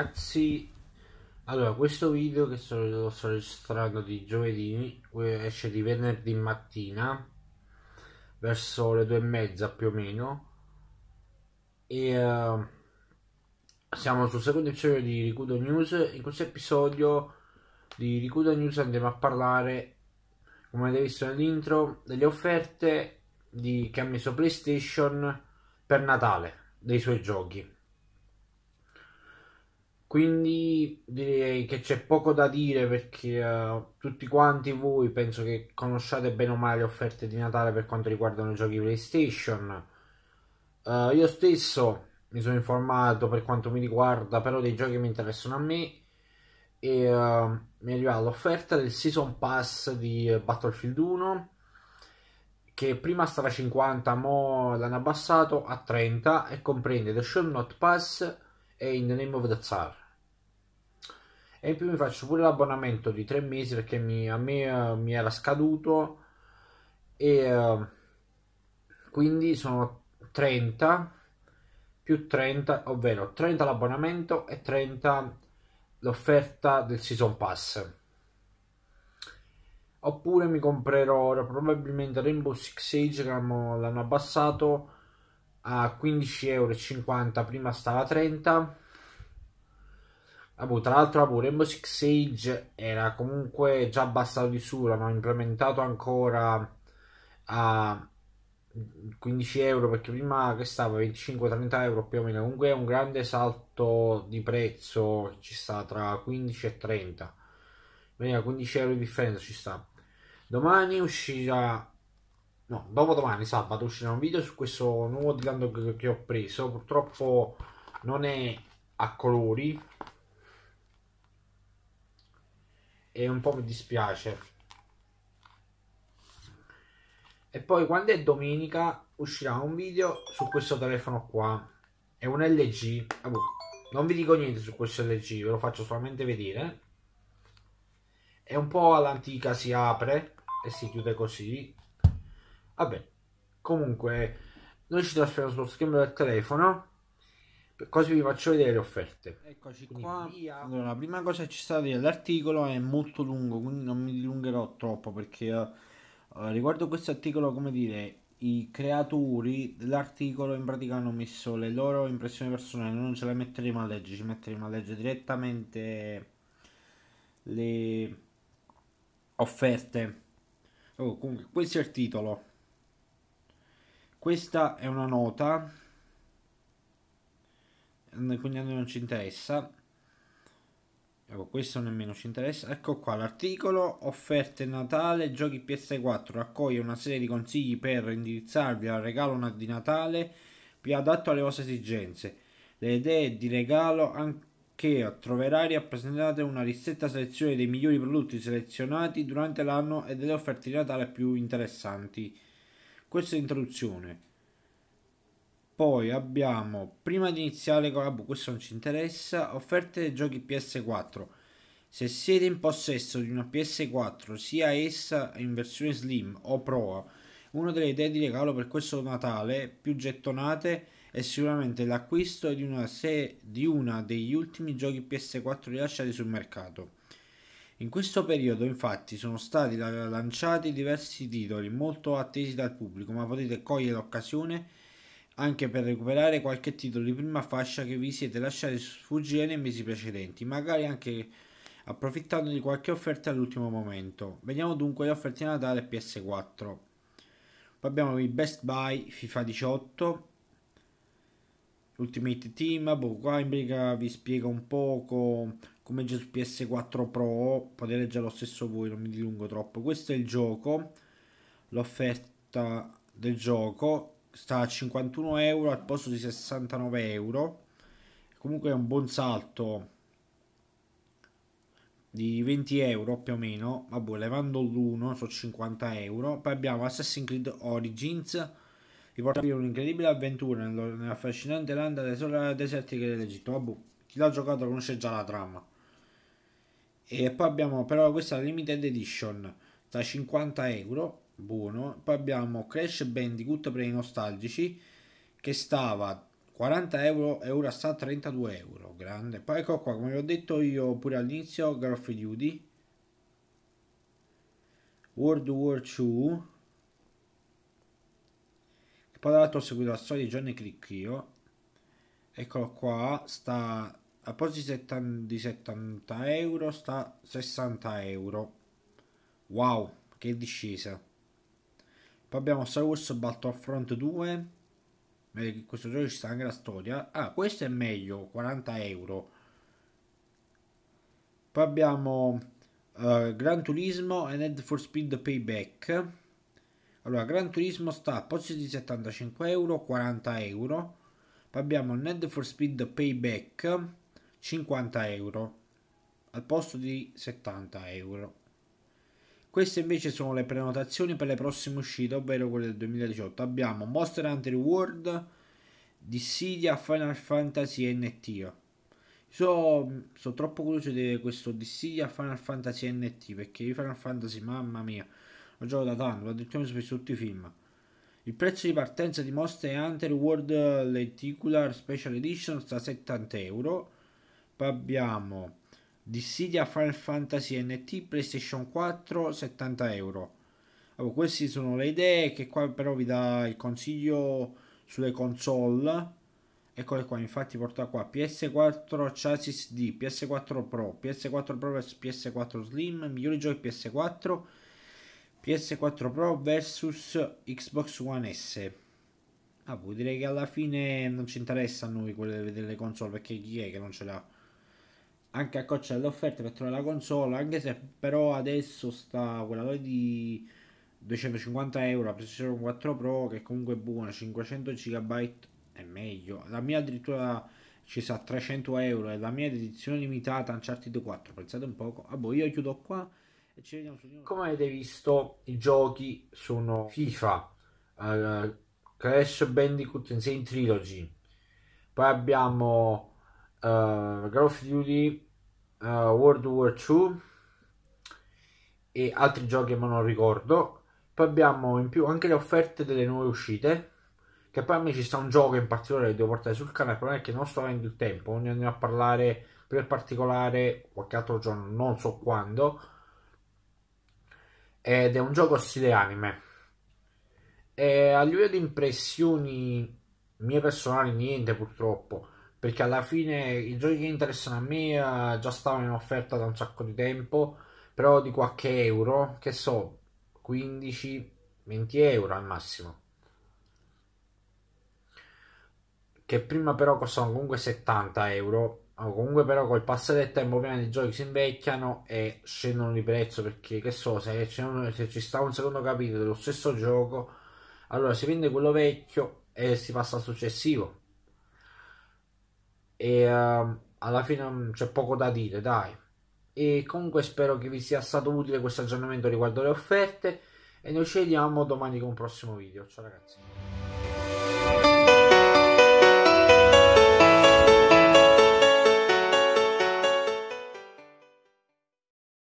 ragazzi allora questo video che sto, registrando di giovedì eh, esce di venerdì mattina verso le due e mezza più o meno e uh, siamo sul secondo episodio di Ricudo News in questo episodio di Ricudo News andremo a parlare come avete visto nell'intro delle offerte di, che ha messo PlayStation per Natale dei suoi giochi quindi direi che c'è poco da dire perché uh, tutti quanti voi penso che conosciate bene o male le offerte di Natale per quanto riguardano i giochi PlayStation. Uh, io stesso mi sono informato per quanto mi riguarda, però dei giochi che mi interessano a me e uh, mi è arrivata l'offerta del Season Pass di Battlefield 1 che prima stava a 50, mo l'hanno abbassato a 30 e comprende The Show Not Pass e In the Name of the Tsar e in più mi faccio pure l'abbonamento di tre mesi perché mi, a me uh, mi era scaduto e uh, quindi sono 30 più 30 ovvero 30 l'abbonamento e 30 l'offerta del season pass oppure mi comprerò ora probabilmente Rainbow Six Siege che l'hanno abbassato a 15,50 euro prima stava a 30 Ah, tra l'altro, ah, boh, Rainbow Six Siege era comunque già abbassato di sura, l'hanno implementato ancora a 15 euro perché prima che stava 25-30 euro più o meno. Comunque è un grande salto di prezzo, ci sta tra 15 e 30. Quindi a 15 euro di differenza ci sta. Domani uscirà, no, dopodomani sabato uscirà un video su questo nuovo Dylan che ho preso. Purtroppo non è a colori e un po' mi dispiace. E poi quando è domenica uscirà un video su questo telefono qua. È un LG. Ah, boh, non vi dico niente su questo LG, ve lo faccio solamente vedere. È un po' all'antica, si apre e si chiude così. Vabbè, comunque noi ci trasferiamo sullo schermo del telefono Così vi faccio vedere le offerte. Eccoci quindi qua. Via. Allora, la prima cosa che ci sta da dire, l'articolo è molto lungo, quindi non mi dilungherò troppo perché uh, riguardo questo articolo, come dire, i creatori dell'articolo in pratica hanno messo le loro impressioni personali, non ce le metteremo a leggere, ci metteremo a leggere direttamente le offerte. Oh, comunque, questo è il titolo. Questa è una nota quindi a noi non ci interessa ecco questo nemmeno ci interessa ecco qua l'articolo offerte natale giochi PS4 raccoglie una serie di consigli per indirizzarvi al regalo di natale più adatto alle vostre esigenze le idee di regalo anche troverai rappresentate una ristretta selezione dei migliori prodotti selezionati durante l'anno e delle offerte di Natale più interessanti. Questa è l'introduzione. Poi abbiamo, prima di iniziare con... Ah, boh, questo non ci interessa, offerte dei giochi PS4. Se siete in possesso di una PS4, sia essa in versione Slim o Pro, una delle idee di regalo per questo Natale più gettonate è sicuramente l'acquisto di una, se- di una degli ultimi giochi PS4 rilasciati sul mercato. In questo periodo infatti sono stati lanciati diversi titoli molto attesi dal pubblico, ma potete cogliere l'occasione anche per recuperare qualche titolo di prima fascia che vi siete lasciati sfuggire nei mesi precedenti, magari anche approfittando di qualche offerta all'ultimo momento. Vediamo dunque le offerte di Natale PS4. Poi abbiamo il Best Buy FIFA 18, Ultimate Team, boh, qua in briga vi spiega un poco come già su PS4 Pro, potete leggere lo stesso voi, non mi dilungo troppo. Questo è il gioco, l'offerta del gioco sta a 51 euro al posto di 69 euro comunque è un buon salto di 20 euro più o meno vabbè boh, levando l'1 su 50 euro poi abbiamo Assassin's Creed Origins riporta via un'incredibile avventura nell'affascinante landa delle isole desertiche dell'Egitto vabbè boh, chi l'ha giocato conosce già la trama e poi abbiamo però questa limited edition da 50 euro buono. Poi abbiamo Crash Bandicoot per i nostalgici che stava 40 euro e ora sta a 32 euro. Grande. Poi ecco qua, come vi ho detto io pure all'inizio, Garfield Duty. World War 2. Poi dall'altro ho seguito la storia di Johnny Crick io. Eccolo qua, sta a posto di 70 euro, sta 60 euro. Wow, che discesa. Poi abbiamo Star Wars Battlefront 2. Eh, questo gioco ci sta anche la storia. Ah, questo è meglio, 40 euro. Poi abbiamo uh, Gran Turismo e Need for Speed Payback. Allora, Gran Turismo sta a posti di 75 euro, 40 euro. Poi abbiamo Need for Speed Payback, 50 euro, al posto di 70 euro. Queste invece sono le prenotazioni per le prossime uscite, ovvero quelle del 2018. Abbiamo Monster Hunter World, Dissidia, Final Fantasy NT. Sono, sono troppo curioso di questo Dissidia Final Fantasy NT perché i Final Fantasy, mamma mia, lo gioco da tanto, l'ho detto spesso tutti i film. Il prezzo di partenza di Monster Hunter World Lenticular Special Edition sta a 70 euro. Poi abbiamo Dissidia Final Fantasy NT PlayStation 4 70 euro. Allora, queste sono le idee che qua però vi dà il consiglio sulle console. Eccole qua, infatti porta qua PS4 Chassis D, PS4 Pro, PS4 Pro vs PS4 Slim, migliori giochi PS4, PS4 Pro vs Xbox One S. Ah, vuol dire che alla fine non ci interessa a noi quelle delle console perché chi è che non ce l'ha? anche a coccia delle offerte per trovare la console, anche se però adesso sta quella di 250 euro, la PlayStation 4 Pro che comunque buona, 500 GB è meglio, la mia addirittura ci sa 300 euro e la mia edizione limitata Uncharted 4, pensate un poco, ah boh io chiudo qua e ci vediamo su Come avete visto i giochi sono FIFA, uh, Crash Bandicoot in 6 Trilogy, poi abbiamo uh, Call of Duty, uh, World War 2 e altri giochi ma non ricordo. Poi abbiamo in più anche le offerte delle nuove uscite. Che poi a me ci sta un gioco in particolare che devo portare sul canale. Il problema è che non sto avendo il tempo. Ne andiamo a parlare per particolare qualche altro giorno, non so quando. Ed è un gioco stile anime. E a livello di impressioni mie personali, niente purtroppo perché alla fine i giochi che interessano a me già stavano in offerta da un sacco di tempo, però di qualche euro, che so, 15-20 euro al massimo. Che prima però costavano comunque 70 euro. Comunque però col passare del tempo ovviamente i giochi si invecchiano e scendono di prezzo perché che so se, uno, se ci sta un secondo capitolo dello stesso gioco allora si vende quello vecchio e si passa al successivo e uh, alla fine mm, c'è poco da dire, dai. E comunque spero che vi sia stato utile questo aggiornamento riguardo le offerte e noi ci vediamo domani con un prossimo video. Ciao ragazzi.